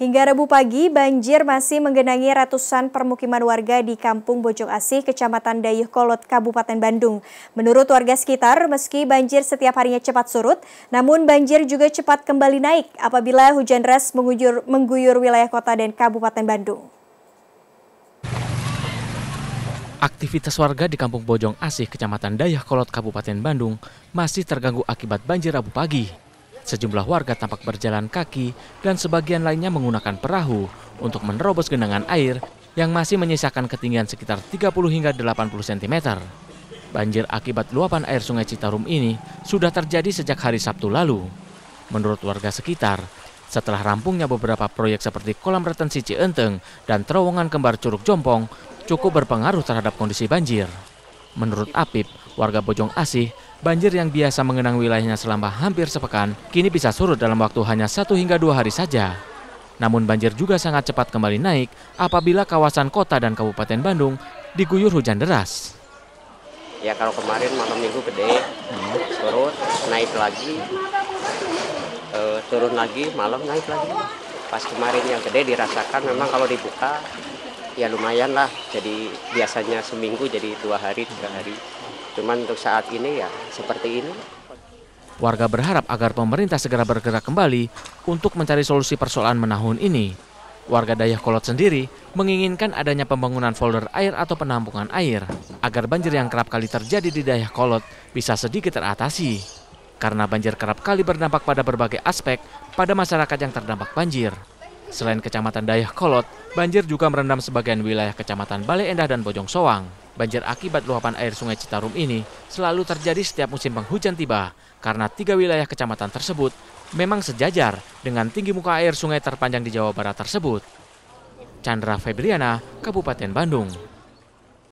Hingga Rabu pagi, banjir masih menggenangi ratusan permukiman warga di Kampung Bojong Asih, Kecamatan Dayuh Kolot, Kabupaten Bandung. Menurut warga sekitar, meski banjir setiap harinya cepat surut, namun banjir juga cepat kembali naik apabila hujan deras mengguyur, wilayah kota dan Kabupaten Bandung. Aktivitas warga di Kampung Bojong Asih, Kecamatan Dayuh Kolot, Kabupaten Bandung masih terganggu akibat banjir Rabu pagi. Sejumlah warga tampak berjalan kaki dan sebagian lainnya menggunakan perahu untuk menerobos genangan air yang masih menyisakan ketinggian sekitar 30 hingga 80 cm. Banjir akibat luapan air sungai Citarum ini sudah terjadi sejak hari Sabtu lalu. Menurut warga sekitar, setelah rampungnya beberapa proyek seperti kolam retensi Cienteng dan terowongan kembar Curug Jompong, cukup berpengaruh terhadap kondisi banjir. Menurut Apip, warga Bojong Asih Banjir yang biasa mengenang wilayahnya selama hampir sepekan, kini bisa surut dalam waktu hanya satu hingga dua hari saja. Namun banjir juga sangat cepat kembali naik apabila kawasan kota dan Kabupaten Bandung diguyur hujan deras. Ya kalau kemarin malam minggu gede, surut, naik lagi, e, turun lagi, malam naik lagi. Pas kemarin yang gede dirasakan memang kalau dibuka ya lumayan lah, jadi biasanya seminggu jadi dua hari, tiga hari. Cuman untuk saat ini ya seperti ini. Warga berharap agar pemerintah segera bergerak kembali untuk mencari solusi persoalan menahun ini. Warga Dayah Kolot sendiri menginginkan adanya pembangunan folder air atau penampungan air agar banjir yang kerap kali terjadi di Dayah Kolot bisa sedikit teratasi. Karena banjir kerap kali berdampak pada berbagai aspek pada masyarakat yang terdampak banjir. Selain kecamatan Dayah Kolot, banjir juga merendam sebagian wilayah kecamatan Bale Endah dan Bojong Soang. Banjir akibat luapan air sungai Citarum ini selalu terjadi setiap musim penghujan tiba karena tiga wilayah kecamatan tersebut memang sejajar dengan tinggi muka air sungai terpanjang di Jawa Barat tersebut. Chandra Febriana, Kabupaten Bandung.